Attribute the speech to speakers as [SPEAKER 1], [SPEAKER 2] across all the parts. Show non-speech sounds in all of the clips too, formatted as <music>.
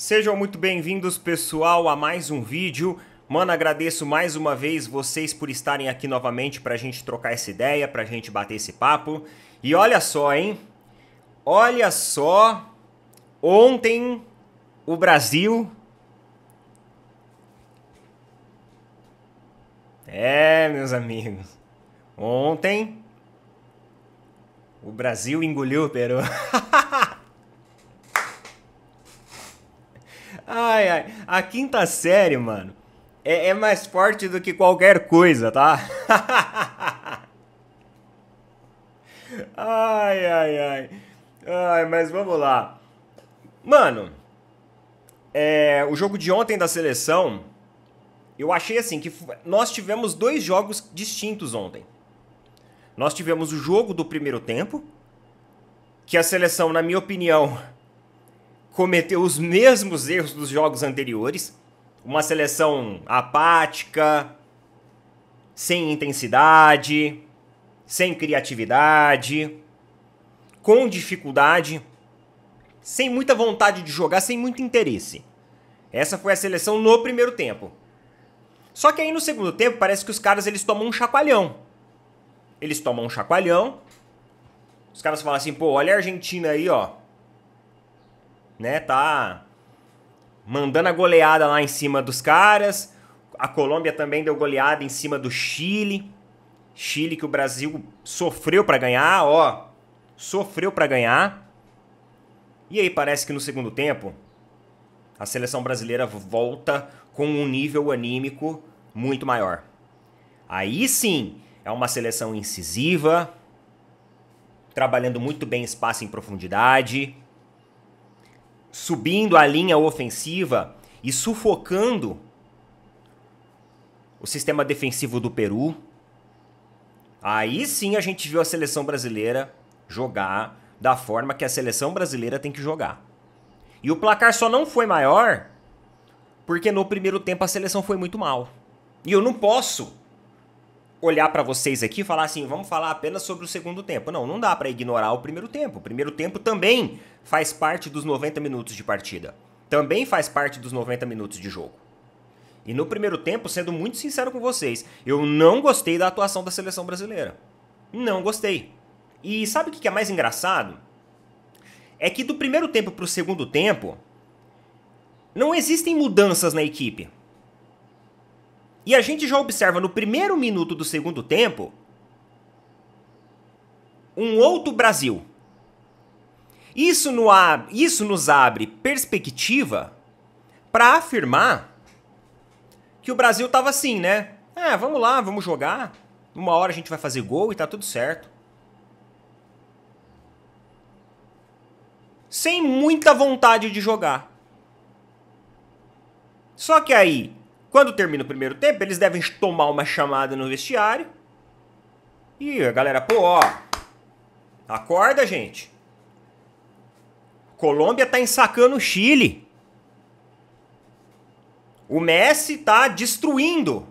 [SPEAKER 1] Sejam muito bem-vindos, pessoal, a mais um vídeo. Mano, agradeço mais uma vez vocês por estarem aqui novamente para a gente trocar essa ideia, para a gente bater esse papo. E olha só, hein? Olha só, ontem o Brasil. É, meus amigos. Ontem o Brasil engoliu o Peru. <laughs> Ai, ai. A quinta série, mano, é, é mais forte do que qualquer coisa, tá? <laughs> ai, ai, ai. Ai, mas vamos lá. Mano, é, o jogo de ontem da seleção, eu achei assim que nós tivemos dois jogos distintos ontem. Nós tivemos o jogo do primeiro tempo, que a seleção, na minha opinião, cometeu os mesmos erros dos jogos anteriores. Uma seleção apática, sem intensidade, sem criatividade, com dificuldade, sem muita vontade de jogar, sem muito interesse. Essa foi a seleção no primeiro tempo. Só que aí no segundo tempo parece que os caras eles tomam um chacoalhão. Eles tomam um chacoalhão. Os caras falam assim, pô, olha a Argentina aí, ó né? Tá mandando a goleada lá em cima dos caras. A Colômbia também deu goleada em cima do Chile. Chile que o Brasil sofreu para ganhar, ó. Sofreu para ganhar. E aí parece que no segundo tempo a seleção brasileira volta com um nível anímico muito maior. Aí sim, é uma seleção incisiva, trabalhando muito bem espaço em profundidade, subindo a linha ofensiva e sufocando o sistema defensivo do Peru. Aí sim a gente viu a seleção brasileira jogar da forma que a seleção brasileira tem que jogar. E o placar só não foi maior porque no primeiro tempo a seleção foi muito mal. E eu não posso olhar para vocês aqui e falar assim, vamos falar apenas sobre o segundo tempo. Não, não dá para ignorar o primeiro tempo. O primeiro tempo também faz parte dos 90 minutos de partida. Também faz parte dos 90 minutos de jogo. E no primeiro tempo, sendo muito sincero com vocês, eu não gostei da atuação da seleção brasileira. Não gostei. E sabe o que é mais engraçado? É que do primeiro tempo para o segundo tempo, não existem mudanças na equipe. E a gente já observa no primeiro minuto do segundo tempo um outro Brasil. Isso, no Isso nos abre perspectiva para afirmar que o Brasil tava assim, né? É, vamos lá, vamos jogar. Uma hora a gente vai fazer gol e tá tudo certo. Sem muita vontade de jogar. Só que aí, quando termina o primeiro tempo, eles devem tomar uma chamada no vestiário. E a galera, pô, ó, acorda, gente. Colômbia tá ensacando o Chile. O Messi tá destruindo.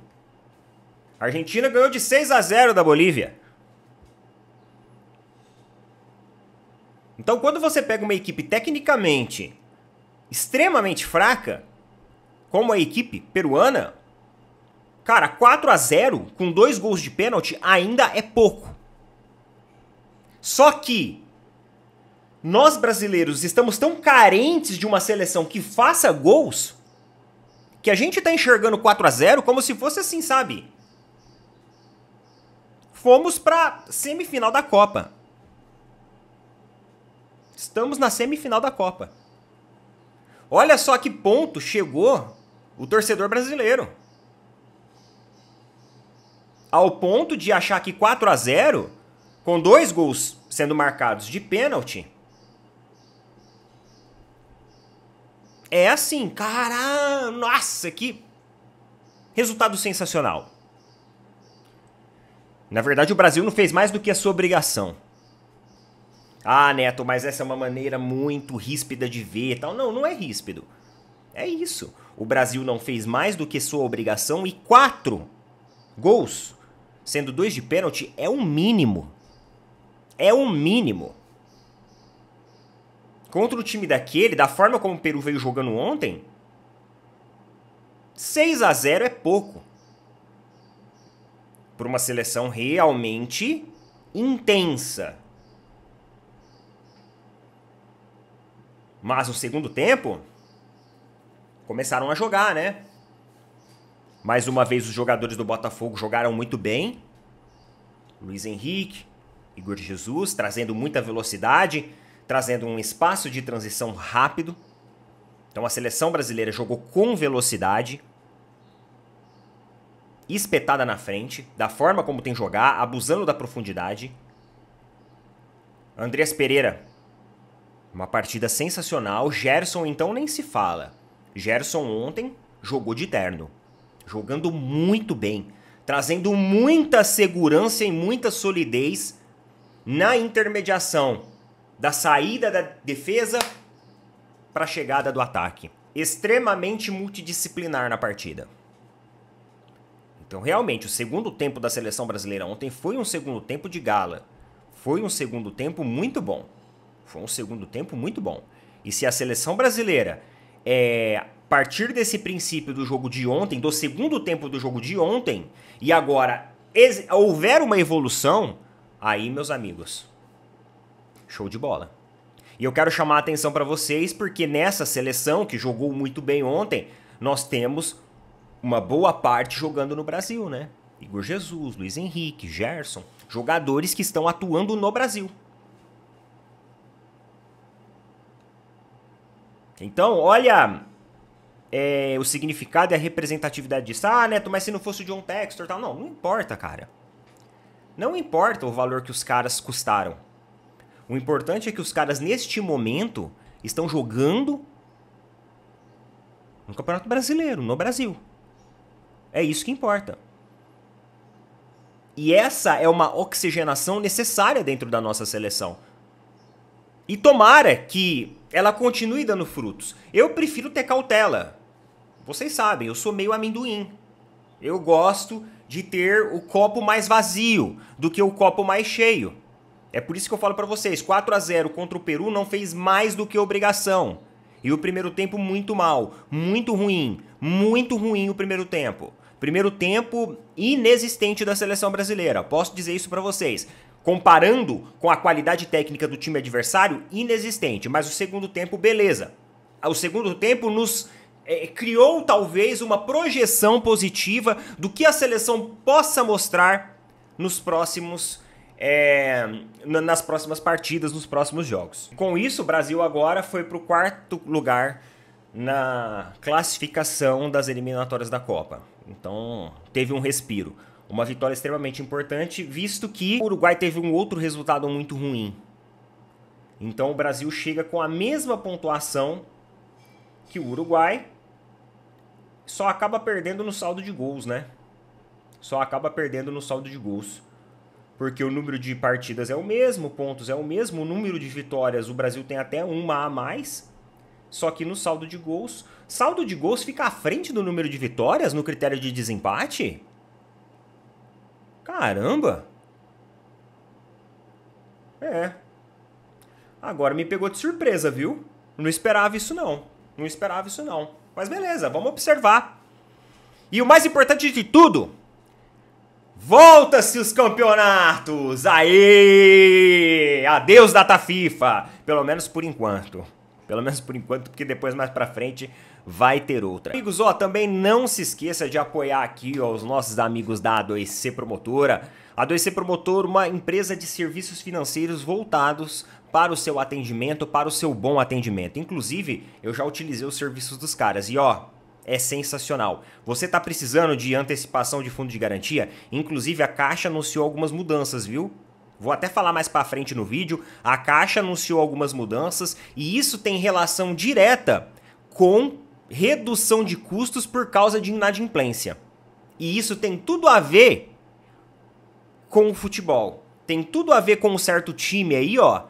[SPEAKER 1] A Argentina ganhou de 6 a 0 da Bolívia. Então, quando você pega uma equipe tecnicamente extremamente fraca, como a equipe peruana, cara, 4 a 0 com dois gols de pênalti ainda é pouco. Só que nós brasileiros estamos tão carentes de uma seleção que faça gols que a gente tá enxergando 4 a 0 como se fosse assim, sabe? Fomos pra semifinal da Copa. Estamos na semifinal da Copa. Olha só que ponto chegou o torcedor brasileiro. Ao ponto de achar que 4 a 0 com dois gols sendo marcados de pênalti. É assim, cara, nossa, que resultado sensacional. Na verdade, o Brasil não fez mais do que a sua obrigação. Ah, Neto, mas essa é uma maneira muito ríspida de ver e tal. Não, não é ríspido. É isso. O Brasil não fez mais do que sua obrigação e quatro gols, sendo dois de pênalti, é o mínimo. É o mínimo. Contra o time daquele, da forma como o Peru veio jogando ontem, 6 a 0 é pouco. Para uma seleção realmente intensa. Mas o segundo tempo, começaram a jogar, né? Mais uma vez, os jogadores do Botafogo jogaram muito bem. Luiz Henrique, Igor Jesus, trazendo muita velocidade, trazendo um espaço de transição rápido. Então a seleção brasileira jogou com velocidade, espetada na frente, da forma como tem jogar, abusando da profundidade. Andreas Pereira, uma partida sensacional. Gerson, então, nem se fala. Gerson ontem jogou de terno, jogando muito bem, trazendo muita segurança e muita solidez na intermediação da saída da defesa para a chegada do ataque. Extremamente multidisciplinar na partida. Então, realmente, o segundo tempo da seleção brasileira ontem foi um segundo tempo de gala. Foi um segundo tempo muito bom. Foi um segundo tempo muito bom. E se a seleção brasileira é, partir desse princípio do jogo de ontem, do segundo tempo do jogo de ontem, e agora houver uma evolução, aí, meus amigos, show de bola. E eu quero chamar a atenção para vocês porque nessa seleção que jogou muito bem ontem, nós temos uma boa parte jogando no Brasil, né? Igor Jesus, Luiz Henrique, Gerson, jogadores que estão atuando no Brasil. Então, olha é, o significado e a representatividade disso. Ah, Neto, mas se não fosse o John Textor tal. Não, não importa, cara. Não importa o valor que os caras custaram. O importante é que os caras, neste momento, estão jogando no Campeonato Brasileiro, no Brasil. É isso que importa. E essa é uma oxigenação necessária dentro da nossa seleção. E tomara que ela continue dando frutos. Eu prefiro ter cautela. Vocês sabem, eu sou meio amendoim. Eu gosto de ter o copo mais vazio do que o copo mais cheio. É por isso que eu falo para vocês, 4 a 0 contra o Peru não fez mais do que obrigação. E o primeiro tempo muito mal, muito ruim, muito ruim o primeiro tempo. Primeiro tempo inexistente da seleção brasileira. Posso dizer isso para vocês comparando com a qualidade técnica do time adversário, inexistente. Mas o segundo tempo, beleza. O segundo tempo nos é, criou talvez uma projeção positiva do que a seleção possa mostrar nos próximos. É, nas próximas partidas, nos próximos jogos. Com isso, o Brasil agora foi para o quarto lugar na classificação das eliminatórias da Copa. Então, teve um respiro. Uma vitória extremamente importante, visto que o Uruguai teve um outro resultado muito ruim. Então o Brasil chega com a mesma pontuação que o Uruguai, só acaba perdendo no saldo de gols, né? Só acaba perdendo no saldo de gols. Porque o número de partidas é o mesmo, pontos é o mesmo, o número de vitórias, o Brasil tem até uma a mais. Só que no saldo de gols, saldo de gols fica à frente do número de vitórias no critério de desempate? Caramba! É. Agora me pegou de surpresa, viu? Não esperava isso não. Não esperava isso não. Mas beleza, vamos observar. E o mais importante de tudo, volta-se os campeonatos. Aê! Adeus data FIFA, pelo menos por enquanto. Pelo menos por enquanto, porque depois mais para frente vai ter outra. Amigos, ó, também não se esqueça de apoiar aqui ó, os nossos amigos da A2C Promotora. A 2C Promotor, uma empresa de serviços financeiros voltados para o seu atendimento, para o seu bom atendimento. Inclusive, eu já utilizei os serviços dos caras e ó, é sensacional. Você está precisando de antecipação de fundo de garantia? Inclusive, a Caixa anunciou algumas mudanças, viu? Vou até falar mais para frente no vídeo. A Caixa anunciou algumas mudanças e isso tem relação direta com redução de custos por causa de inadimplência. E isso tem tudo a ver com o futebol. Tem tudo a ver com um certo time aí, ó,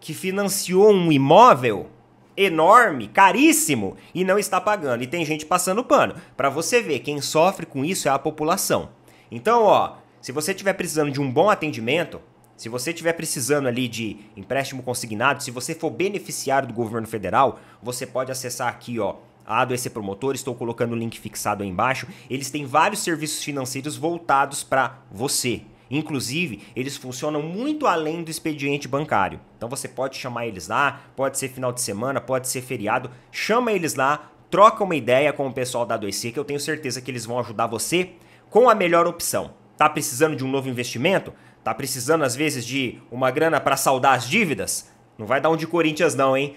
[SPEAKER 1] que financiou um imóvel enorme, caríssimo e não está pagando. E tem gente passando pano. Para você ver, quem sofre com isso é a população. Então, ó, se você estiver precisando de um bom atendimento, se você estiver precisando ali de empréstimo consignado, se você for beneficiário do governo federal, você pode acessar aqui, ó, a do EC Promotor, estou colocando o link fixado aí embaixo. Eles têm vários serviços financeiros voltados para você. Inclusive, eles funcionam muito além do expediente bancário. Então você pode chamar eles lá, pode ser final de semana, pode ser feriado, chama eles lá, troca uma ideia com o pessoal da 2C que eu tenho certeza que eles vão ajudar você com a melhor opção. Tá precisando de um novo investimento? Tá precisando às vezes de uma grana para saldar as dívidas? Não vai dar um de Corinthians não, hein?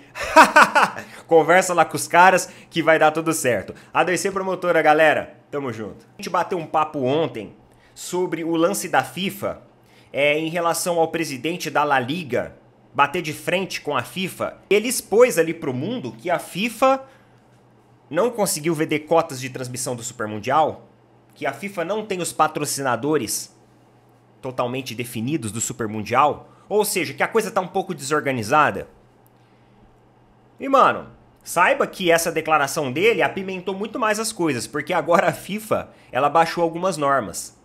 [SPEAKER 1] <laughs> conversa lá com os caras que vai dar tudo certo. ADC Promotora, galera, tamo junto. A gente bateu um papo ontem sobre o lance da FIFA é, em relação ao presidente da La Liga bater de frente com a FIFA. Ele expôs ali pro mundo que a FIFA não conseguiu vender cotas de transmissão do Super Mundial, que a FIFA não tem os patrocinadores totalmente definidos do Super Mundial, ou seja, que a coisa tá um pouco desorganizada. E mano, saiba que essa declaração dele apimentou muito mais as coisas, porque agora a FIFA, ela baixou algumas normas.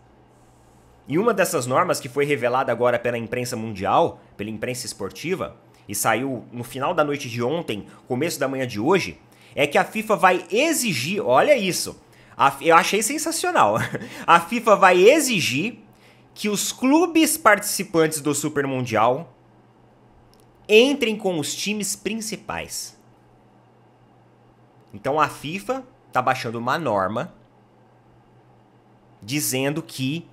[SPEAKER 1] E uma dessas normas que foi revelada agora pela imprensa mundial, pela imprensa esportiva, e saiu no final da noite de ontem, começo da manhã de hoje, é que a FIFA vai exigir, olha isso, a, eu achei sensacional. <laughs> A FIFA vai exigir que os clubes participantes do Super Mundial entrem com os times principais. Então a FIFA está baixando uma norma dizendo que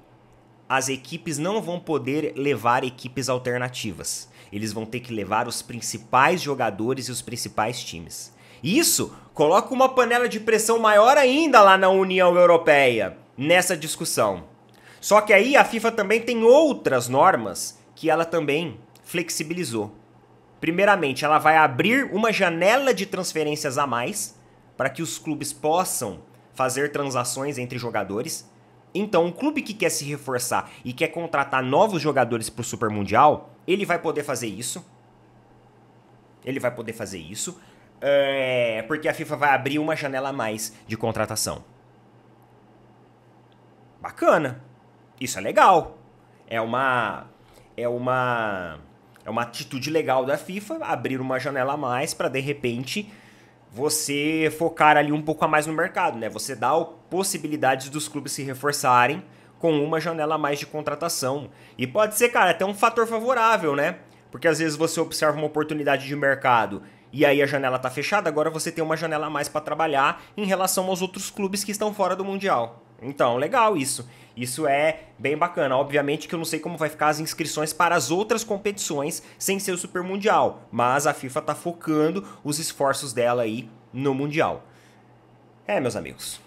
[SPEAKER 1] as equipes não vão poder levar equipes alternativas. Eles vão ter que levar os principais jogadores e os principais times. Isso coloca uma panela de pressão maior ainda lá na União Europeia nessa discussão. Só que aí a FIFA também tem outras normas que ela também flexibilizou. Primeiramente, ela vai abrir uma janela de transferências a mais para que os clubes possam fazer transações entre jogadores. Então, um clube que quer se reforçar e quer contratar novos jogadores para o Super Mundial, ele vai poder fazer isso. Ele vai poder fazer isso. É, porque a FIFA vai abrir uma janela a mais de contratação. Bacana. Isso é legal. É uma. É uma é uma atitude legal da FIFA abrir uma janela a mais para de repente você focar ali um pouco a mais no mercado, né? Você dá possibilidades dos clubes se reforçarem com uma janela a mais de contratação. E pode ser, cara, até um fator favorável, né? Porque às vezes você observa uma oportunidade de mercado e aí a janela tá fechada, agora você tem uma janela a mais para trabalhar em relação aos outros clubes que estão fora do mundial. Então, legal isso. Isso é bem bacana. Obviamente que eu não sei como vai ficar as inscrições para as outras competições sem ser o Super Mundial, mas a FIFA tá focando os esforços dela aí no Mundial. É, meus amigos.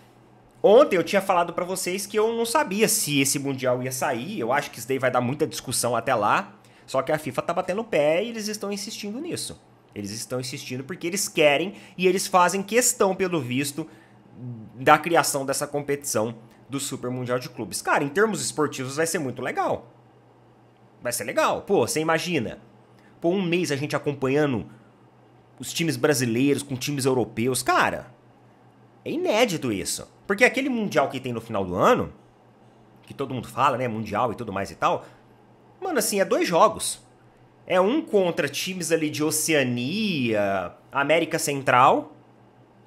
[SPEAKER 1] Ontem eu tinha falado para vocês que eu não sabia se esse Mundial ia sair. Eu acho que isso daí vai dar muita discussão até lá. Só que a FIFA tá batendo o pé e eles estão insistindo nisso. Eles estão insistindo porque eles querem e eles fazem questão, pelo visto, da criação dessa competição do Super Mundial de Clubes. Cara, em termos esportivos vai ser muito legal. Vai ser legal. Pô, você imagina. Pô, um mês a gente acompanhando os times brasileiros com times europeus. Cara, é inédito isso. Porque aquele Mundial que tem no final do ano, que todo mundo fala, né? Mundial e tudo mais e tal. Mano, assim, é dois jogos. É um contra times ali de Oceania, América Central,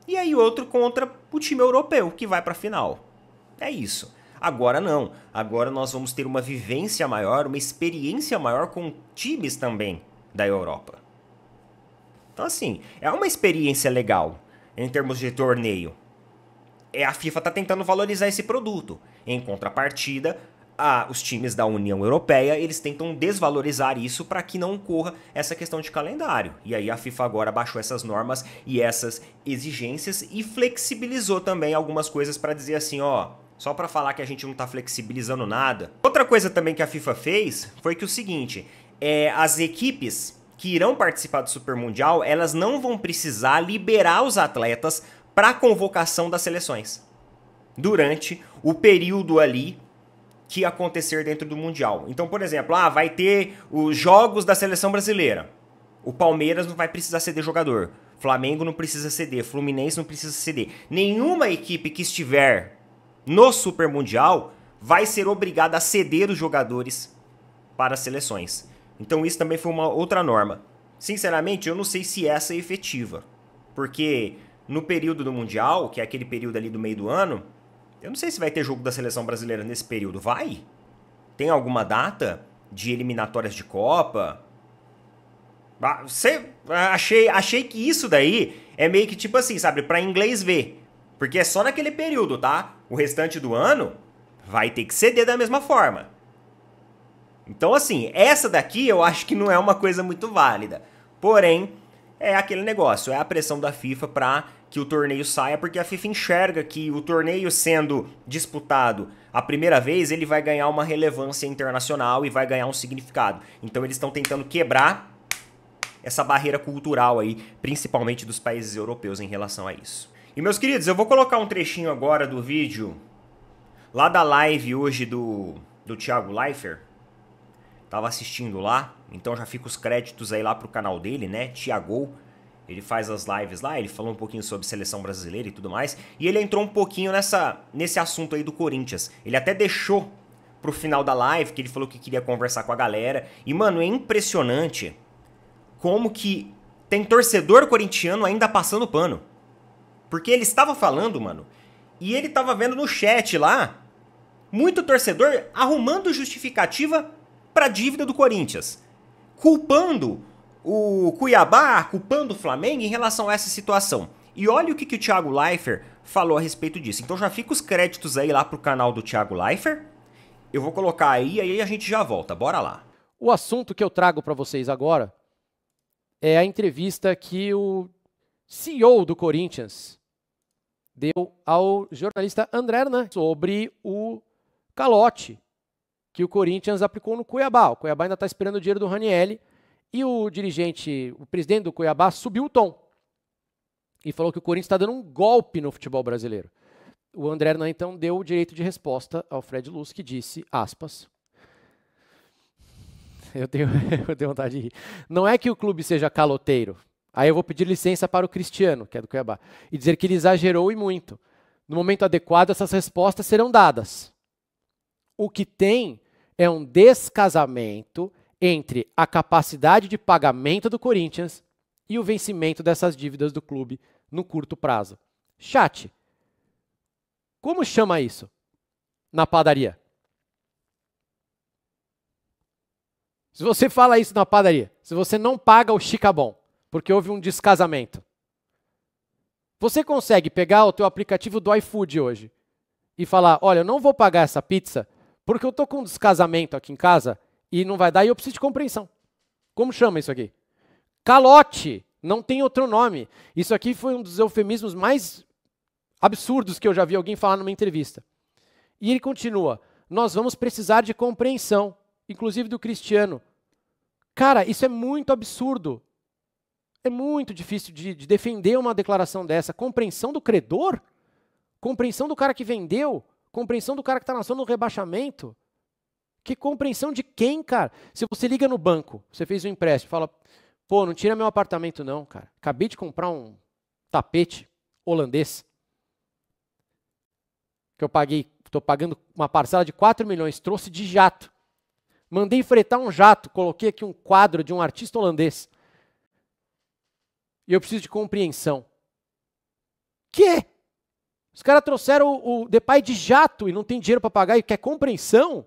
[SPEAKER 1] e aí outro contra o time europeu que vai pra final. É isso. Agora não. Agora nós vamos ter uma vivência maior, uma experiência maior com times também da Europa. Então, assim, é uma experiência legal em termos de torneio. É, a FIFA está tentando valorizar esse produto. Em contrapartida, a, os times da União Europeia eles tentam desvalorizar isso para que não ocorra essa questão de calendário. E aí a FIFA agora baixou essas normas e essas exigências e flexibilizou também algumas coisas para dizer assim, ó, só para falar que a gente não está flexibilizando nada. Outra coisa também que a FIFA fez foi que o seguinte, é, as equipes que irão participar do Super Mundial, elas não vão precisar liberar os atletas para convocação das seleções durante o período ali que acontecer dentro do Mundial. Então, por exemplo, ah, vai ter os jogos da seleção brasileira. O Palmeiras não vai precisar ceder jogador. Flamengo não precisa ceder. Fluminense não precisa ceder. Nenhuma equipe que estiver no Super Mundial vai ser obrigada a ceder os jogadores para as seleções. Então, isso também foi uma outra norma. Sinceramente, eu não sei se essa é efetiva. Porque no período do Mundial, que é aquele período ali do meio do ano, eu não sei se vai ter jogo da seleção brasileira nesse período. Vai? Tem alguma data de eliminatórias de Copa? Ah, cê, ah, achei, achei que isso daí é meio que tipo assim, sabe? Para inglês ver. Porque é só naquele período, tá? O restante do ano vai ter que ceder da mesma forma. Então, assim, essa daqui eu acho que não é uma coisa muito válida. Porém, é aquele negócio, é a pressão da FIFA para que o torneio saia, porque a FIFA enxerga que o torneio sendo disputado a primeira vez, ele vai ganhar uma relevância internacional e vai ganhar um significado. Então eles estão tentando quebrar essa barreira cultural aí, principalmente dos países europeus em relação a isso. E meus queridos, eu vou colocar um trechinho agora do vídeo lá da live hoje do, do Thiago Leifer. Tava assistindo lá, então já fica os créditos aí lá pro canal dele, né? Tiago ele faz as lives lá, ele falou um pouquinho sobre seleção brasileira e tudo mais. E ele entrou um pouquinho nessa, nesse assunto aí do Corinthians. Ele até deixou pro final da live que ele falou que queria conversar com a galera. E, mano, é impressionante como que tem torcedor corintiano ainda passando pano. Porque ele estava falando, mano, e ele estava vendo no chat lá muito torcedor arrumando justificativa para dívida do Corinthians, culpando o Cuiabá culpando o Flamengo em relação a essa situação. E olha o que, que o Thiago Leifert falou a respeito disso. Então já fica os créditos aí lá pro canal do Thiago Leifert. Eu vou colocar aí, e aí a gente já volta. Bora lá. O assunto que eu trago para vocês agora
[SPEAKER 2] é a entrevista que o CEO do Corinthians deu ao jornalista André Hernan sobre o calote que o Corinthians aplicou no Cuiabá. O Cuiabá ainda está esperando o dinheiro do Ranielli e o dirigente, o presidente do Cuiabá, subiu o tom e falou que o Corinthians está dando um golpe no futebol brasileiro. O André Hernan, então, deu o direito de resposta ao Fred Luz, que disse, aspas, eu tenho, <laughs> eu tenho vontade de rir. Não é que o clube seja caloteiro. Aí eu vou pedir licença para o Cristiano, que é do Cuiabá, e dizer que ele exagerou e muito. No momento adequado, essas respostas serão dadas. O que tem é um descasamento entre a capacidade de pagamento do Corinthians e o vencimento dessas dívidas do clube no curto prazo. Chat, como chama isso na padaria? Se você fala isso na padaria, se você não paga o chicabon, porque houve um descasamento, você consegue pegar o teu aplicativo do iFood hoje e falar, olha, eu não vou pagar essa pizza porque eu tô com um descasamento aqui em casa e não vai dar, e eu preciso de compreensão. Como chama isso aqui? Calote. Não tem outro nome. Isso aqui foi um dos eufemismos mais absurdos que eu já vi alguém falar numa entrevista. E ele continua: nós vamos precisar de compreensão, inclusive do cristiano. Cara, isso é muito absurdo. É muito difícil de, de defender uma declaração dessa. Compreensão do credor? Compreensão do cara que vendeu? Compreensão do cara que está na zona do rebaixamento? Que compreensão de quem, cara? Se você liga no banco, você fez um empréstimo, fala, pô, não tira meu apartamento não, cara. Acabei de comprar um tapete holandês que eu paguei, estou pagando uma parcela de 4 milhões, trouxe de jato. Mandei fretar um jato, coloquei aqui um quadro de um artista holandês. E eu preciso de compreensão. Que? Os caras trouxeram o, o de pai de jato e não tem dinheiro para pagar e quer compreensão?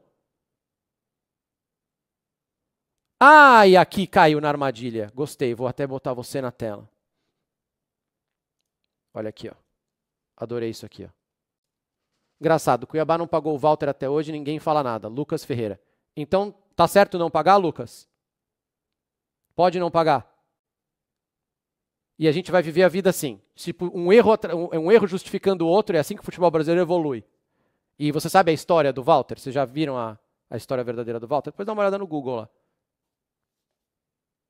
[SPEAKER 2] Ai, aqui caiu na armadilha. Gostei, vou até botar você na tela. Olha aqui, ó. Adorei isso aqui, ó. Engraçado, Cuiabá não pagou o Walter até hoje, ninguém fala nada. Lucas Ferreira. Então, tá certo não pagar, Lucas? Pode não pagar. E a gente vai viver a vida assim. Tipo, um erro, um erro justificando o outro, é assim que o futebol brasileiro evolui. E você sabe a história do Walter? Vocês já viram a, a história verdadeira do Walter? Depois dá uma olhada no Google lá.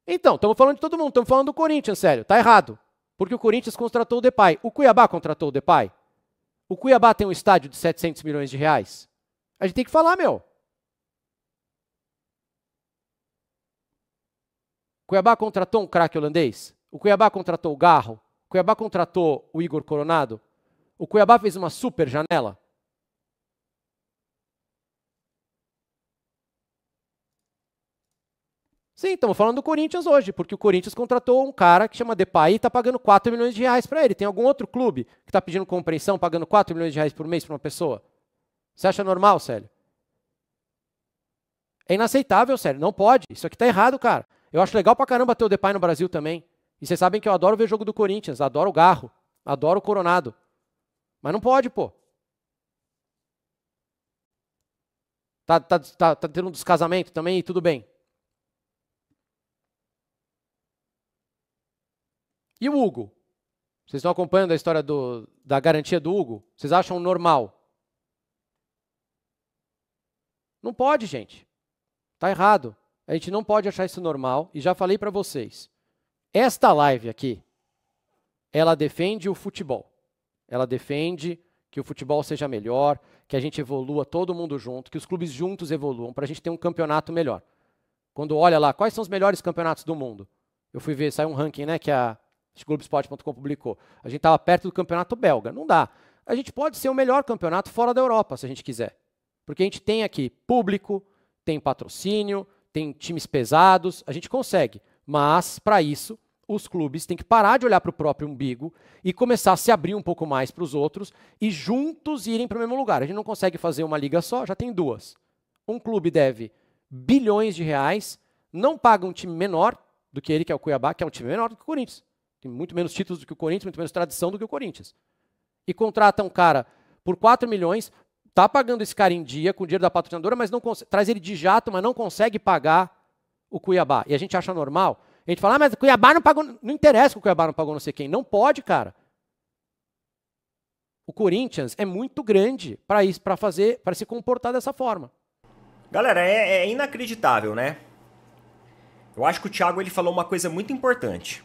[SPEAKER 2] Então, estamos falando de todo mundo, estamos falando do Corinthians, sério, Está errado. Porque o Corinthians contratou o Depay. O Cuiabá contratou o Depay. O Cuiabá tem um estádio de 700 milhões de reais. A gente tem que falar, meu. O Cuiabá contratou um craque holandês. O Cuiabá contratou o Garro. O Cuiabá contratou o Igor Coronado. O Cuiabá fez uma super janela. Sim, estamos falando do Corinthians hoje, porque o Corinthians contratou um cara que chama Depay e está pagando 4 milhões de reais para ele. Tem algum outro clube que está pedindo compreensão pagando 4 milhões de reais por mês para uma pessoa? Você acha normal, Célio? É inaceitável, Célio. Não pode. Isso aqui tá errado, cara. Eu acho legal para caramba ter o Depay no Brasil também. E vocês sabem que eu adoro ver jogo do Corinthians, adoro o Garro, adoro o Coronado. Mas não pode, pô. Tá, tá, tá, tá tendo um descasamento também e tudo bem. E o Hugo? Vocês estão acompanhando a história do, da garantia do Hugo? Vocês acham normal? Não pode, gente. Está errado. A gente não pode achar isso normal. E já falei para vocês. Esta live aqui, ela defende o futebol. Ela defende que o futebol seja melhor, que a gente evolua todo mundo junto, que os clubes juntos evoluam, para a gente ter um campeonato melhor. Quando olha lá, quais são os melhores campeonatos do mundo? Eu fui ver, saiu um ranking, né, que é a Acho Globoesporte.com publicou. A gente estava perto do campeonato belga. Não dá. A gente pode ser o melhor campeonato fora da Europa, se a gente quiser. Porque a gente tem aqui público, tem patrocínio, tem times pesados, a gente consegue. Mas, para isso, os clubes têm que parar de olhar para o próprio umbigo e começar a se abrir um pouco mais para os outros e juntos irem para o mesmo lugar. A gente não consegue fazer uma liga só, já tem duas. Um clube deve bilhões de reais, não paga um time menor do que ele, que é o Cuiabá, que é um time menor do que o Corinthians. Tem muito menos títulos do que o Corinthians, muito menos tradição do que o Corinthians. E contrata um cara por 4 milhões, tá pagando esse cara em dia com o dinheiro da patrocinadora, mas não traz ele de jato, mas não consegue pagar o Cuiabá. E a gente acha normal. A gente fala, ah, mas o Cuiabá não pagou. Não interessa que o Cuiabá não pagou não sei quem. Não pode, cara. O Corinthians
[SPEAKER 1] é muito grande para isso, para fazer,
[SPEAKER 2] para se comportar dessa
[SPEAKER 1] forma. Galera, é, é inacreditável, né? Eu acho que o Thiago ele falou uma coisa muito importante.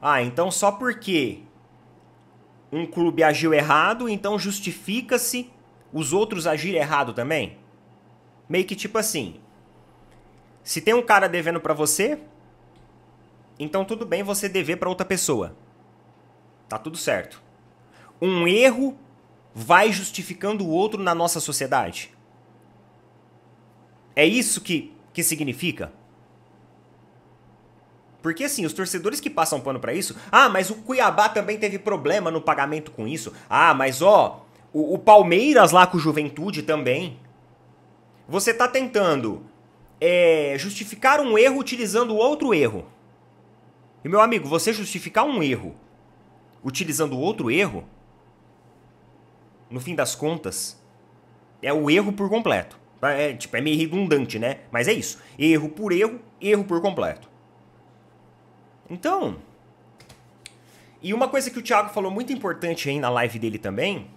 [SPEAKER 1] Ah, então só porque um clube agiu errado, então justifica-se os outros agir errado também? Meio que tipo assim. Se tem um cara devendo para você, então tudo bem você dever para outra pessoa. Tá tudo certo. Um erro vai justificando o outro na nossa sociedade. É isso que, que significa? Porque assim, os torcedores que passam pano para isso, ah, mas o Cuiabá também teve problema no pagamento com isso. Ah, mas ó, o, o Palmeiras lá com o Juventude também. Você tá tentando é, justificar um erro utilizando outro erro. E meu amigo, você justificar um erro utilizando outro erro, no fim das contas, é o erro por completo. É, tipo, é meio redundante, né? Mas é isso. Erro por erro, erro por completo. Então. E uma coisa que o Thiago falou muito importante aí na live dele também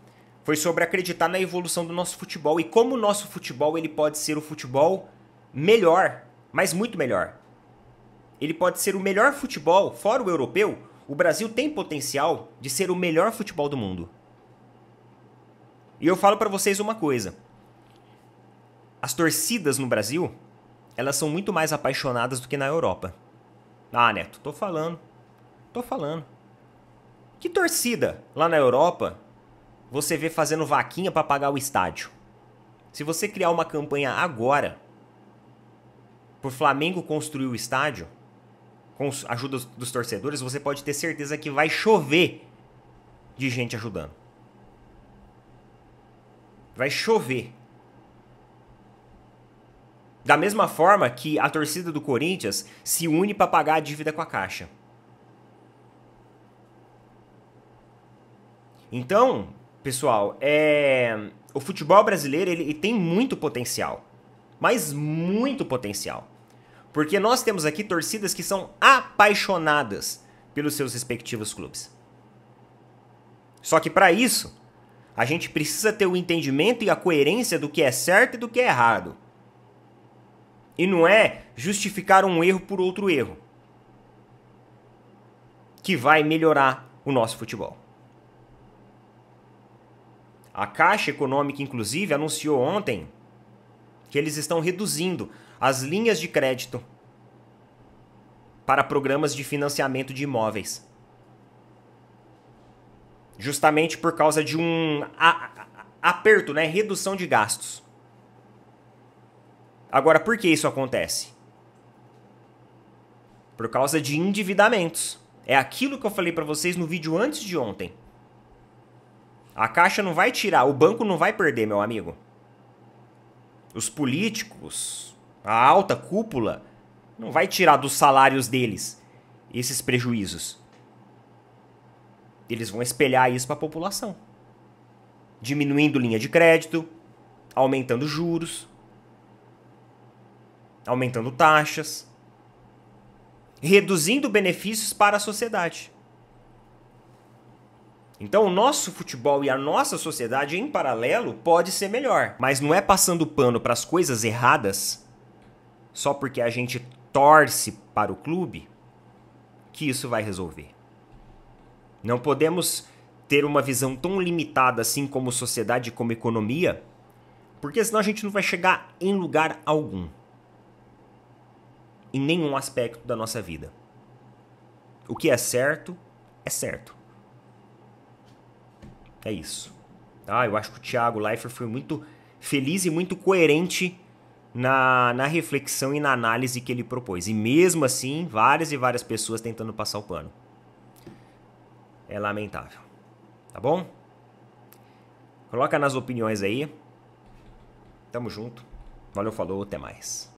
[SPEAKER 1] foi sobre acreditar na evolução do nosso futebol e como o nosso futebol ele pode ser o futebol melhor, mas muito melhor. Ele pode ser o melhor futebol, fora o europeu, o Brasil tem potencial de ser o melhor futebol do mundo. E eu falo para vocês uma coisa. As torcidas no Brasil, elas são muito mais apaixonadas do que na Europa. Ah, Neto, tô falando. Tô falando. Que torcida lá na Europa você vê fazendo vaquinha para pagar o estádio? Se você criar uma campanha agora pro Flamengo construir o estádio, com ajuda dos torcedores, você pode ter certeza que vai chover de gente ajudando. Vai chover. Da mesma forma que a torcida do Corinthians se une para pagar a dívida com a Caixa. Então, pessoal, é... o futebol brasileiro ele, ele tem muito potencial, mas muito potencial, porque nós temos aqui torcidas que são apaixonadas pelos seus respectivos clubes. Só que para isso, a gente precisa ter o entendimento e a coerência do que é certo e do que é errado. E não é justificar um erro por outro erro que vai melhorar o nosso futebol. A Caixa Econômica, inclusive, anunciou ontem que eles estão reduzindo as linhas de crédito para programas de financiamento de imóveis. Justamente por causa de um aperto, né? Redução de gastos. Agora, por que isso acontece? Por causa de endividamentos. É aquilo que eu falei para vocês no vídeo antes de ontem. A Caixa não vai tirar, o banco não vai perder, meu amigo. Os políticos, a alta cúpula, não vai tirar dos salários deles esses prejuízos. Eles vão espelhar isso para a população, diminuindo linha de crédito, aumentando juros aumentando taxas, reduzindo benefícios para a sociedade. Então, o nosso futebol e a nossa sociedade em paralelo pode ser melhor, mas não é passando pano para as coisas erradas só porque a gente torce para o clube que isso vai resolver. Não podemos ter uma visão tão limitada assim como sociedade, como economia, porque senão a gente não vai chegar em lugar algum em nenhum aspecto da nossa vida. O que é certo, é certo. É isso. Ah, Eu acho que o Thiago Leifert foi muito feliz e muito coerente na, na reflexão e na análise que ele propôs. E mesmo assim, várias e várias pessoas tentando passar o pano. É lamentável. Tá bom? Coloca nas opiniões aí. Tamo junto. Valeu, falou, até mais.